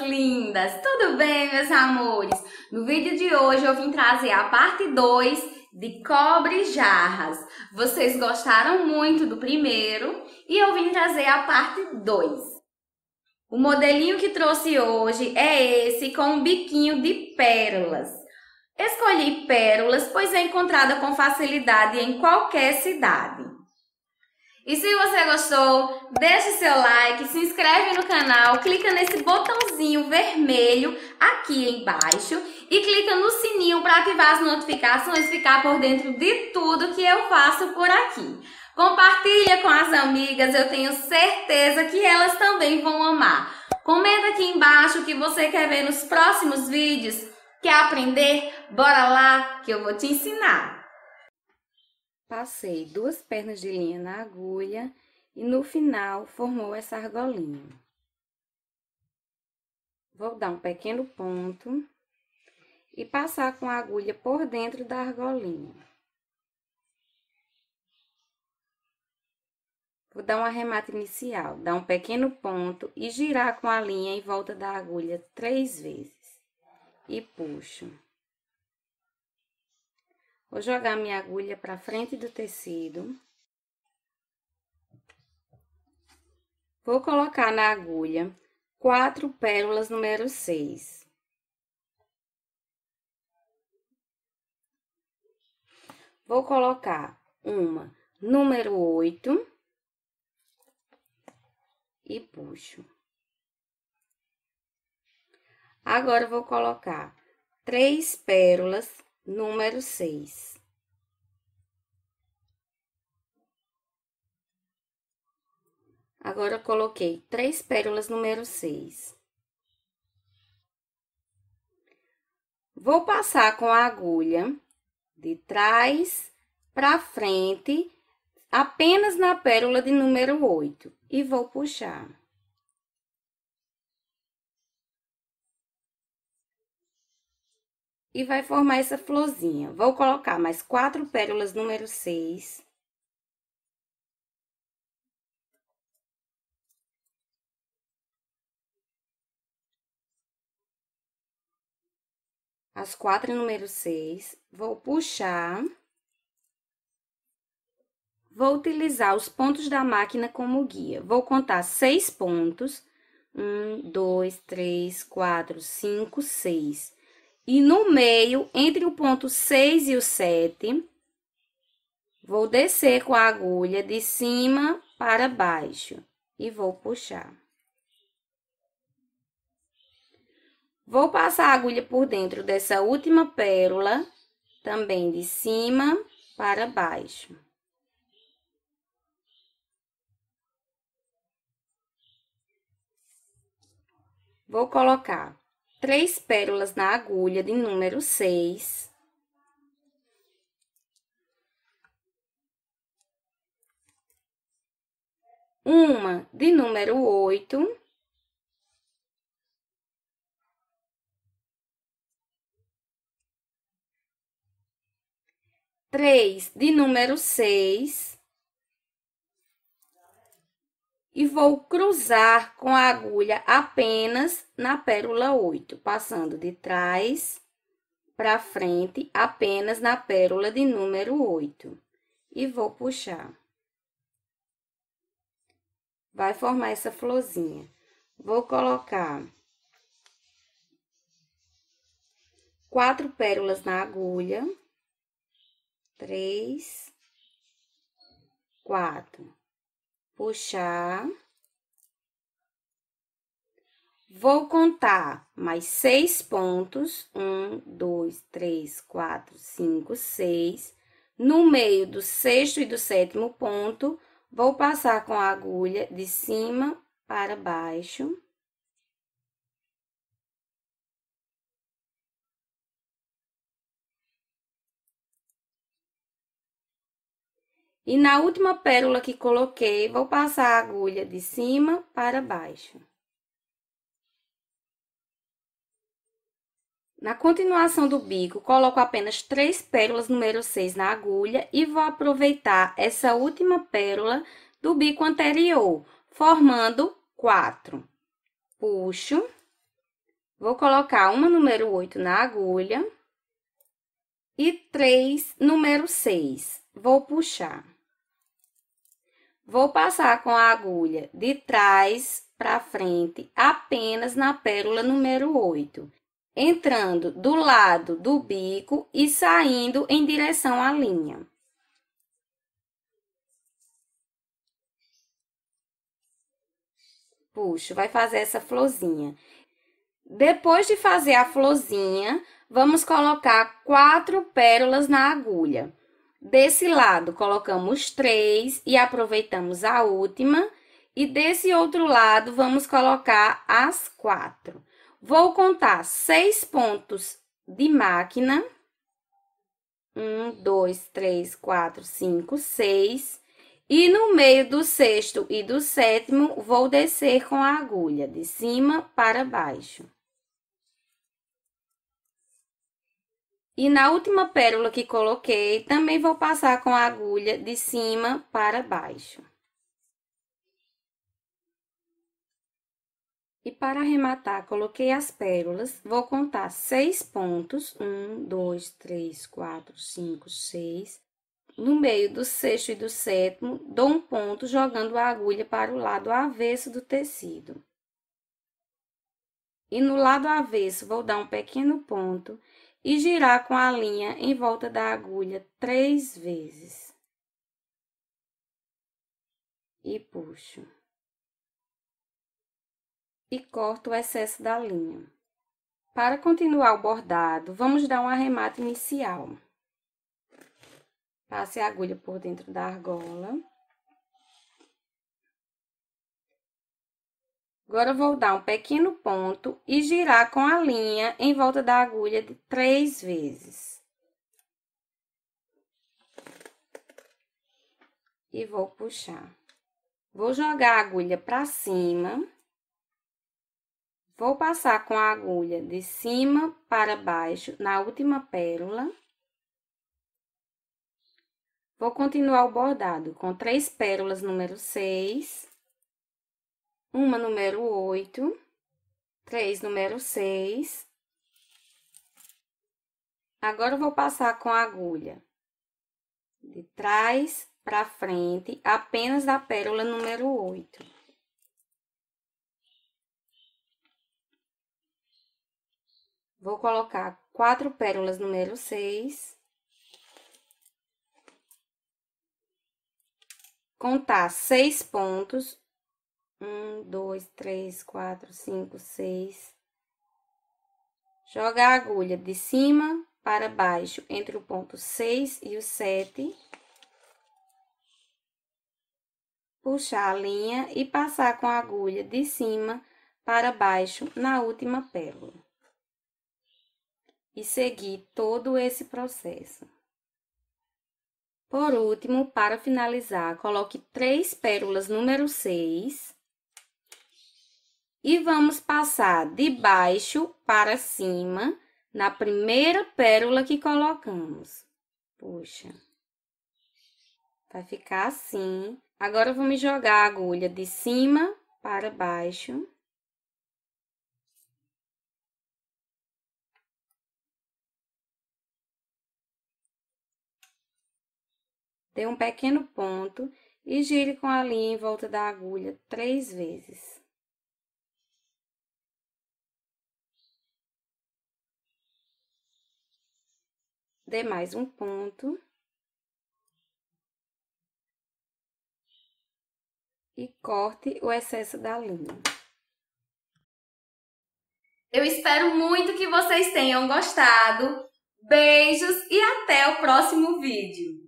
lindas! Tudo bem, meus amores? No vídeo de hoje eu vim trazer a parte 2 de cobre jarras. Vocês gostaram muito do primeiro e eu vim trazer a parte 2. O modelinho que trouxe hoje é esse com um biquinho de pérolas. Escolhi pérolas pois é encontrada com facilidade em qualquer cidade. E se você gostou, deixe seu like, se inscreve no canal, clica nesse botãozinho vermelho aqui embaixo e clica no sininho para ativar as notificações e ficar por dentro de tudo que eu faço por aqui. Compartilha com as amigas, eu tenho certeza que elas também vão amar. Comenta aqui embaixo o que você quer ver nos próximos vídeos. Quer aprender? Bora lá que eu vou te ensinar! Passei duas pernas de linha na agulha e no final formou essa argolinha. Vou dar um pequeno ponto e passar com a agulha por dentro da argolinha. Vou dar um arremate inicial, dar um pequeno ponto e girar com a linha em volta da agulha três vezes. E puxo. Vou jogar minha agulha para frente do tecido. Vou colocar na agulha quatro pérolas número 6. Vou colocar uma número 8 e puxo. Agora, vou colocar três pérolas número seis. Agora, coloquei três pérolas número seis. Vou passar com a agulha de trás para frente, apenas na pérola de número oito e vou puxar. e vai formar essa florzinha. Vou colocar mais quatro pérolas número 6. As quatro número 6, vou puxar. Vou utilizar os pontos da máquina como guia. Vou contar seis pontos. Um, dois, três, quatro, cinco, seis. E no meio, entre o ponto 6 e o 7, vou descer com a agulha de cima para baixo e vou puxar. Vou passar a agulha por dentro dessa última pérola, também de cima para baixo. Vou colocar três pérolas na agulha de número 6. Uma de número 8. Três de número seis e vou cruzar com a agulha apenas na pérola 8, passando de trás para frente apenas na pérola de número 8 e vou puxar. Vai formar essa florzinha. Vou colocar quatro pérolas na agulha, três, quatro puxar. Vou contar mais seis pontos. Um, dois, três, quatro, cinco, seis. No meio do sexto e do sétimo ponto, vou passar com a agulha de cima para baixo. E na última pérola que coloquei, vou passar a agulha de cima para baixo. Na continuação do bico, coloco apenas três pérolas número 6 na agulha e vou aproveitar essa última pérola do bico anterior, formando quatro. Puxo, vou colocar uma número 8 na agulha e três número 6. Vou puxar. Vou passar com a agulha de trás para frente apenas na pérola número 8, entrando do lado do bico e saindo em direção à linha. Puxo, vai fazer essa florzinha. Depois de fazer a florzinha, vamos colocar quatro pérolas na agulha. Desse lado, colocamos três e aproveitamos a última. E desse outro lado, vamos colocar as quatro. Vou contar seis pontos de máquina. Um, dois, três, quatro, cinco, seis. E no meio do sexto e do sétimo, vou descer com a agulha de cima para baixo. E na última pérola que coloquei, também vou passar com a agulha de cima para baixo. E para arrematar, coloquei as pérolas, vou contar seis pontos, um, dois, três, quatro, cinco, seis. No meio do sexto e do sétimo, dou um ponto jogando a agulha para o lado avesso do tecido. E no lado avesso, vou dar um pequeno ponto e girar com a linha em volta da agulha três vezes. E puxo. E corto o excesso da linha. Para continuar o bordado, vamos dar um arremate inicial. Passe a agulha por dentro da argola. Agora, vou dar um pequeno ponto e girar com a linha em volta da agulha de três vezes. E vou puxar. Vou jogar a agulha para cima. Vou passar com a agulha de cima para baixo na última pérola. Vou continuar o bordado com três pérolas número seis uma número oito, três número seis. Agora, eu vou passar com a agulha de trás para frente, apenas da pérola número oito. Vou colocar quatro pérolas número seis. Contar seis pontos um, dois, três, quatro, cinco, seis. Joga a agulha de cima para baixo entre o ponto 6 e o 7. Puxar a linha e passar com a agulha de cima para baixo na última pérola. E seguir todo esse processo. Por último, para finalizar, coloque três pérolas número 6 e vamos passar de baixo para cima na primeira pérola que colocamos. Puxa. Vai ficar assim. Agora, vamos jogar a agulha de cima para baixo. Dê um pequeno ponto e gire com a linha em volta da agulha três vezes. dê mais um ponto e corte o excesso da linha. Eu espero muito que vocês tenham gostado. Beijos e até o próximo vídeo!